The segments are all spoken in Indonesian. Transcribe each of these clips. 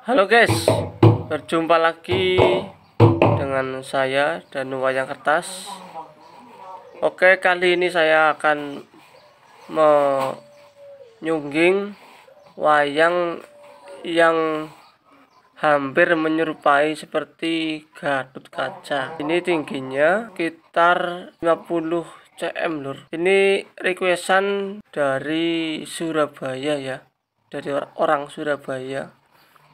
Halo guys, berjumpa lagi dengan saya dan Wayang Kertas. Oke, kali ini saya akan menyungging wayang yang hampir menyerupai seperti gadut kaca. Ini tingginya sekitar 50 cm lur. Ini requestan dari Surabaya ya, dari orang Surabaya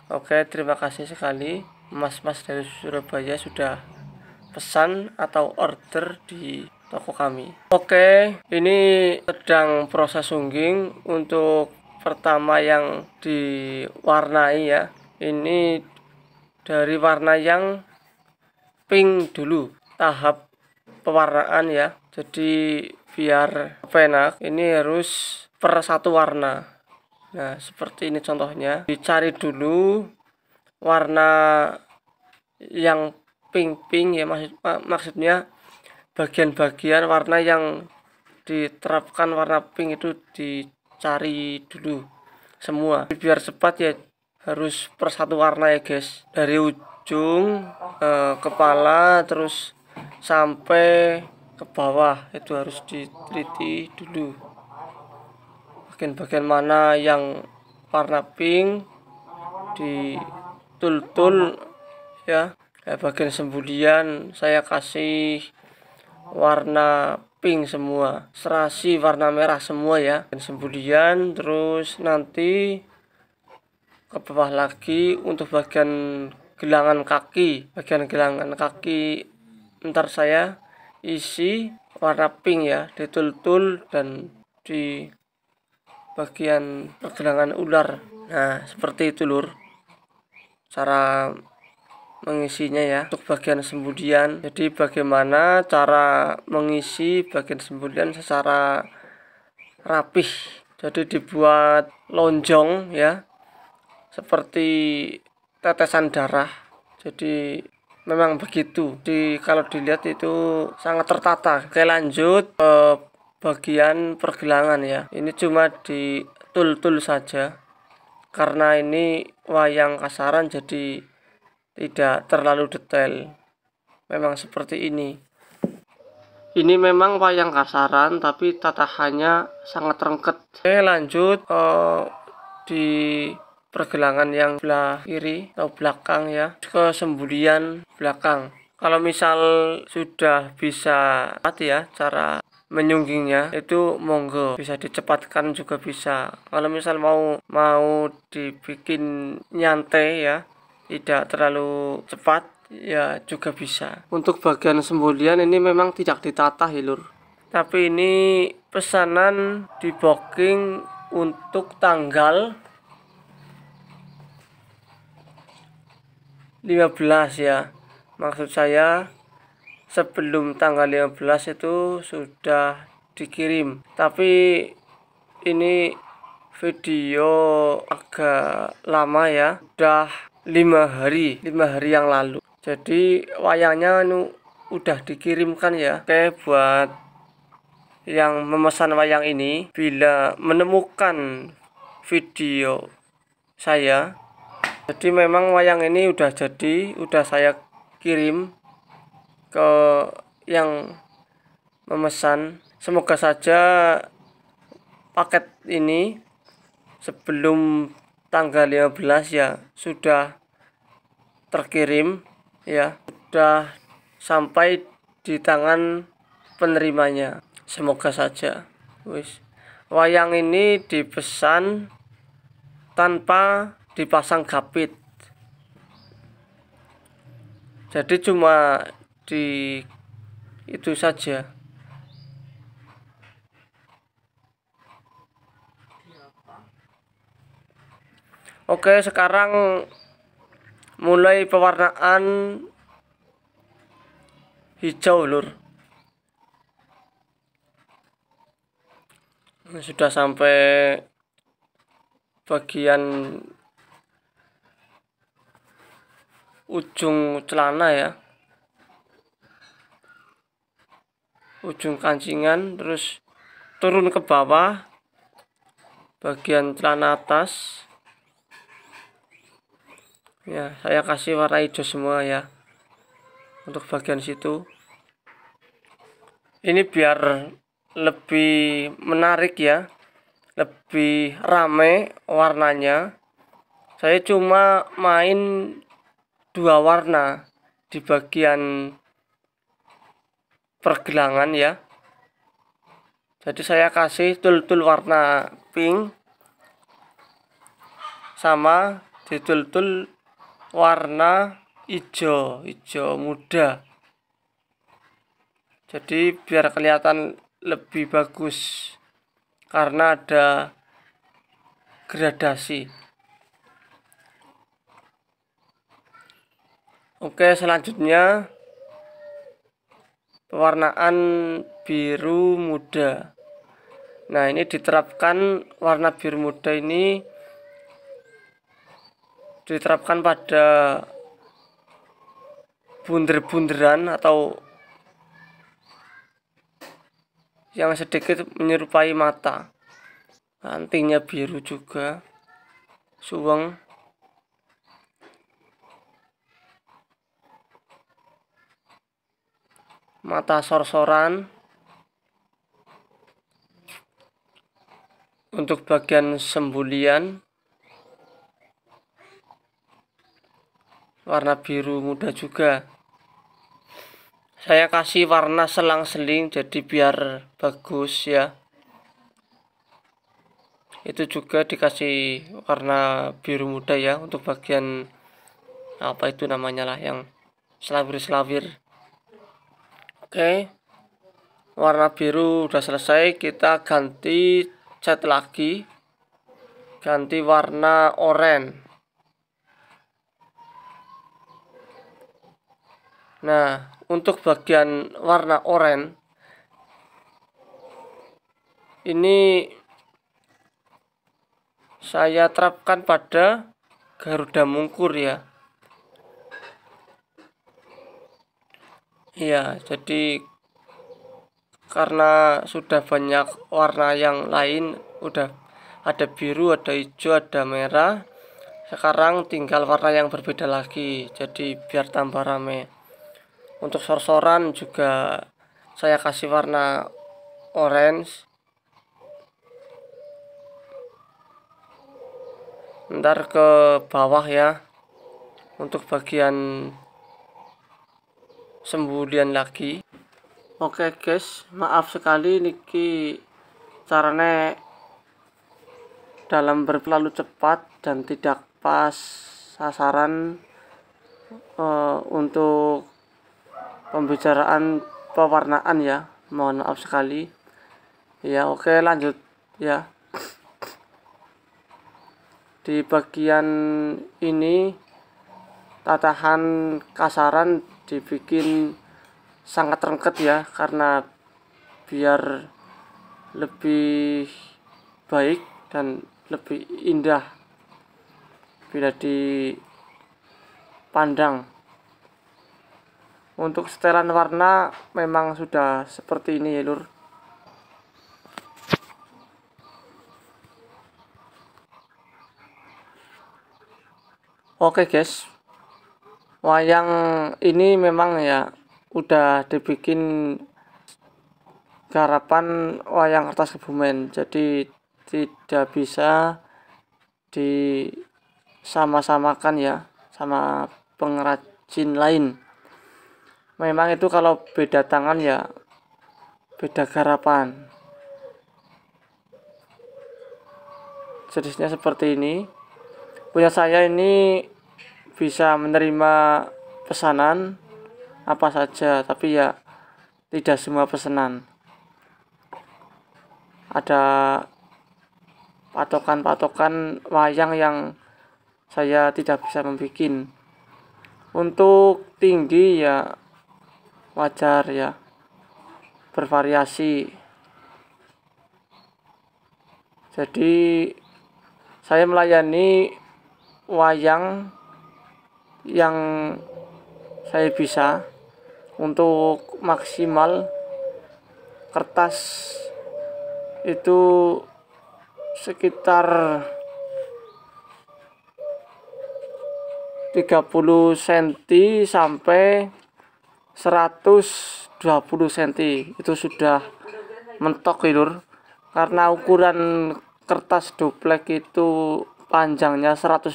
Oke, terima kasih sekali mas-mas dari Surabaya sudah pesan atau order di toko kami. Oke, ini sedang proses sungging untuk pertama yang diwarnai ya. Ini dari warna yang pink dulu, tahap pewarnaan ya. Jadi biar enak, ini harus per satu warna. Nah, seperti ini contohnya. Dicari dulu warna yang pink-pink ya maksud, maksudnya bagian-bagian warna yang diterapkan warna pink itu dicari dulu semua. Biar cepat ya harus persatu warna ya, guys. Dari ujung eh, kepala terus sampai ke bawah itu harus diteliti dulu bagian-bagian mana yang warna pink di tul-tul ya kayak bagian sembulian saya kasih warna pink semua serasi warna merah semua ya dan sembulian terus nanti ke bawah lagi untuk bagian gelangan kaki bagian gelangan kaki ntar saya isi warna pink ya di tul-tul dan di bagian pergelangan ular nah seperti itu lur cara mengisinya ya untuk bagian sembudian jadi bagaimana cara mengisi bagian sembudian secara rapih jadi dibuat lonjong ya seperti tetesan darah jadi memang begitu di kalau dilihat itu sangat tertata oke lanjut ke eh, bagian pergelangan ya ini cuma di tul-tul saja karena ini wayang kasaran jadi tidak terlalu detail memang seperti ini ini memang wayang kasaran tapi tatahannya sangat rengket oke lanjut eh, di pergelangan yang belah kiri atau belakang ya ke sembulian belakang kalau misal sudah bisa mati ya cara menyunggingnya itu monggo bisa dicepatkan juga bisa kalau misal mau mau dibikin nyantai ya tidak terlalu cepat ya juga bisa untuk bagian sembunyian ini memang tidak ditata hilur tapi ini pesanan di booking untuk tanggal 15 ya maksud saya sebelum tanggal 15 itu sudah dikirim tapi ini video agak lama ya udah lima hari lima hari yang lalu jadi wayangnya nu udah dikirimkan ya oke buat yang memesan wayang ini bila menemukan video saya jadi memang wayang ini udah jadi udah saya kirim ke yang memesan semoga saja paket ini sebelum tanggal 15 ya sudah terkirim ya sudah sampai di tangan penerimanya semoga saja wis wayang ini dipesan tanpa dipasang kapit jadi cuma di itu saja Oke sekarang mulai pewarnaan hijau lur sudah sampai bagian ujung celana ya ujung kancingan terus turun ke bawah bagian celana atas ya saya kasih warna hijau semua ya untuk bagian situ ini biar lebih menarik ya lebih rame warnanya saya cuma main dua warna di bagian pergelangan ya jadi saya kasih tul-tul warna pink sama tul tul warna hijau hijau muda jadi biar kelihatan lebih bagus karena ada gradasi oke selanjutnya warnaan biru muda nah ini diterapkan warna biru muda ini diterapkan pada bunder-bunderan atau yang sedikit menyerupai mata Antinya biru juga suweng mata sorsoran untuk bagian sembulian warna biru muda juga saya kasih warna selang-seling jadi biar bagus ya itu juga dikasih warna biru muda ya untuk bagian apa itu namanya lah yang selawir-selawir Oke. Warna biru udah selesai, kita ganti cat lagi. Ganti warna oranye. Nah, untuk bagian warna oranye ini saya terapkan pada Garuda Mungkur ya. Iya, jadi karena sudah banyak warna yang lain, udah ada biru, ada hijau, ada merah. Sekarang tinggal warna yang berbeda lagi, jadi biar tambah rame. Untuk sorsoran juga saya kasih warna orange. Ntar ke bawah ya. Untuk bagian sembulian lagi oke guys maaf sekali niki caranya dalam berlalu cepat dan tidak pas sasaran uh, untuk pembicaraan pewarnaan ya mohon maaf sekali ya oke lanjut ya di bagian ini tatahan kasaran dibikin sangat rengket ya karena biar lebih baik dan lebih indah bila dipandang untuk setelan warna memang sudah seperti ini ya lur oke guys wayang ini memang ya udah dibikin garapan wayang kertas kebumen jadi tidak bisa disama-samakan ya sama pengrajin lain memang itu kalau beda tangan ya beda garapan jenisnya seperti ini punya saya ini bisa menerima pesanan apa saja tapi ya tidak semua pesanan ada patokan-patokan wayang yang saya tidak bisa membuat untuk tinggi ya wajar ya bervariasi jadi saya melayani wayang yang saya bisa untuk maksimal kertas itu sekitar 30 cm sampai 120 cm itu sudah mentok lur karena ukuran kertas duplek itu panjangnya 120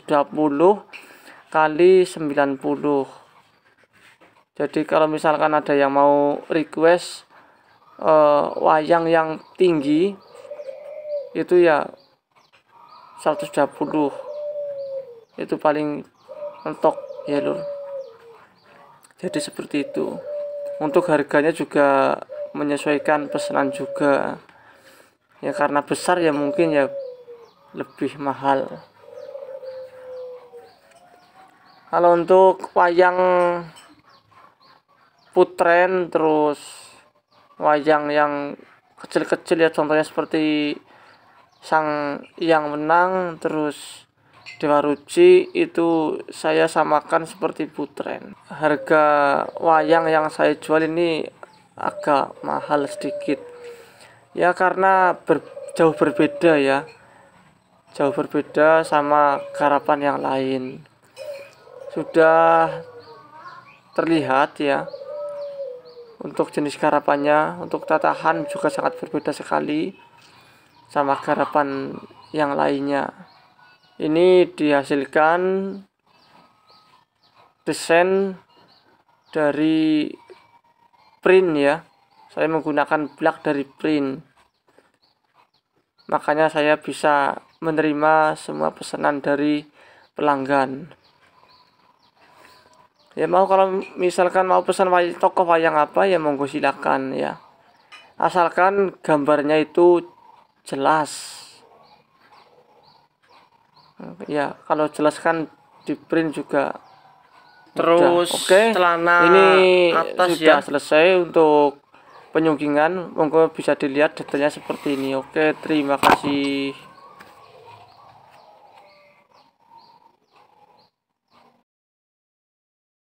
kali 90 jadi kalau misalkan ada yang mau request uh, wayang yang tinggi itu ya 120 itu paling mentok ya lur jadi seperti itu untuk harganya juga menyesuaikan pesanan juga ya karena besar ya mungkin ya lebih mahal kalau untuk wayang putren terus wayang yang kecil-kecil ya contohnya seperti sang yang menang terus Dewa Ruci itu saya samakan seperti putren harga wayang yang saya jual ini agak mahal sedikit ya karena ber, jauh berbeda ya jauh berbeda sama garapan yang lain sudah terlihat ya untuk jenis garapannya untuk tatahan juga sangat berbeda sekali sama garapan yang lainnya ini dihasilkan desain dari print ya saya menggunakan black dari print makanya saya bisa menerima semua pesanan dari pelanggan ya mau kalau misalkan mau pesan wayang, tokoh wayang apa ya monggo silakan ya asalkan gambarnya itu jelas ya kalau jelaskan di print juga terus oke okay. ini atas sudah ya selesai untuk penyunggingan monggo bisa dilihat detailnya seperti ini oke okay, terima kasih